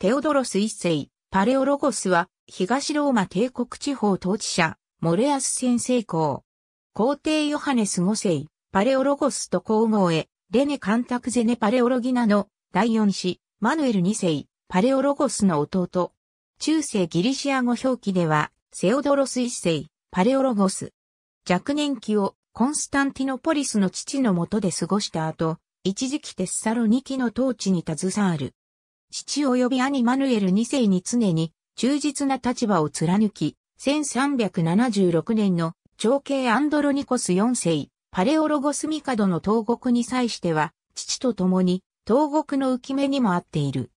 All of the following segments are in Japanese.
テオドロス一世、パレオロゴスは、東ローマ帝国地方統治者、モレアス先生公。皇帝ヨハネス五世、パレオロゴスと皇后へ、レネ・カンタクゼネ・パレオロギナの第四子、マヌエル二世、パレオロゴスの弟。中世ギリシア語表記では、セオドロス一世、パレオロゴス。若年期をコンスタンティノポリスの父のもとで過ごした後、一時期テッサロニキの統治に携わる。父及び兄マヌエル2世に常に忠実な立場を貫き、1376年の長兄アンドロニコス4世、パレオロゴスミカドの東国に際しては、父と共に東国の浮き目にもあっている。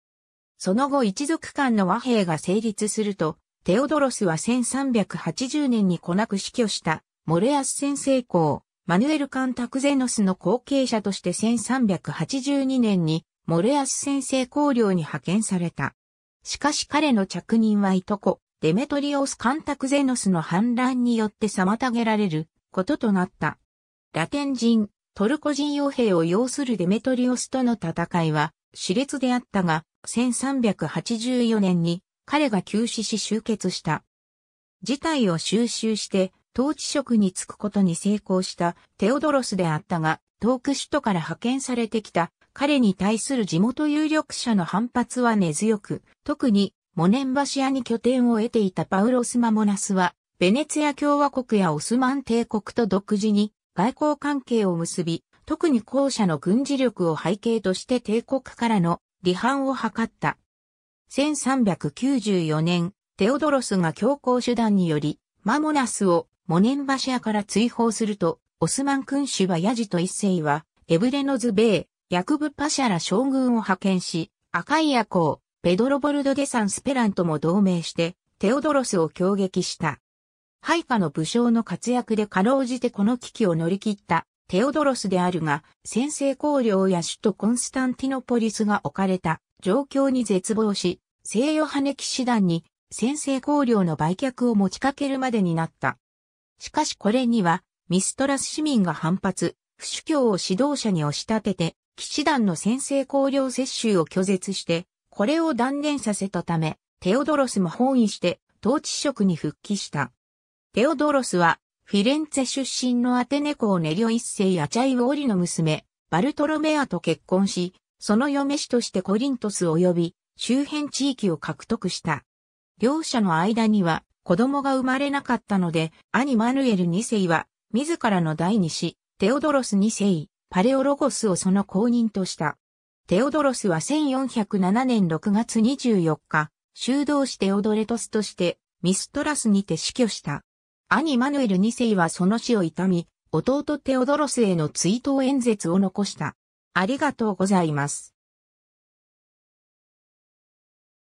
その後一族間の和平が成立すると、テオドロスは1380年に来なく死去した、モレアス先生公、マヌエル・カンタクゼノスの後継者として1382年にモレアス先生公領に派遣された。しかし彼の着任はいとこ、デメトリオス・カンタクゼノスの反乱によって妨げられることとなった。ラテン人、トルコ人傭兵を要するデメトリオスとの戦いは熾烈であったが、1384年に彼が急死し終結した。事態を収集して統治職に就くことに成功したテオドロスであったが、遠く首都から派遣されてきた彼に対する地元有力者の反発は根強く、特にモネンバシアに拠点を得ていたパウロス・マモナスは、ベネツィア共和国やオスマン帝国と独自に外交関係を結び、特に後者の軍事力を背景として帝国からの離反を図った。1394年、テオドロスが強硬手段により、マモナスをモネンバシアから追放すると、オスマン君主はヤジと一世は、エブレノズベイ、ヤクブ・パシャラ将軍を派遣し、赤い夜行、ペドロ・ボルド・デ・サン・スペランとも同盟して、テオドロスを攻撃した。配下の武将の活躍でかろうじてこの危機を乗り切ったテオドロスであるが、先制公領や首都コンスタンティノポリスが置かれた状況に絶望し、西ヨハネ騎士団に先制公領の売却を持ちかけるまでになった。しかしこれには、ミストラス市民が反発、不主教を指導者に押し立てて、騎士団の先制公領接収を拒絶して、これを断念させたため、テオドロスも翻意して統治職に復帰した。テオドロスは、フィレンツェ出身のアテネをネリオ一世やチャイウーリの娘、バルトロメアと結婚し、その嫁氏としてコリントス及び周辺地域を獲得した。両者の間には子供が生まれなかったので、兄マヌエル2世は自らの第二子、テオドロス2世、パレオロゴスをその後任とした。テオドロスは1407年6月24日、修道士テオドレトスとしてミストラスにて死去した。兄マヌエル2世はその死を悼み、弟テオドロスへの追悼演説を残した。ありがとうございます。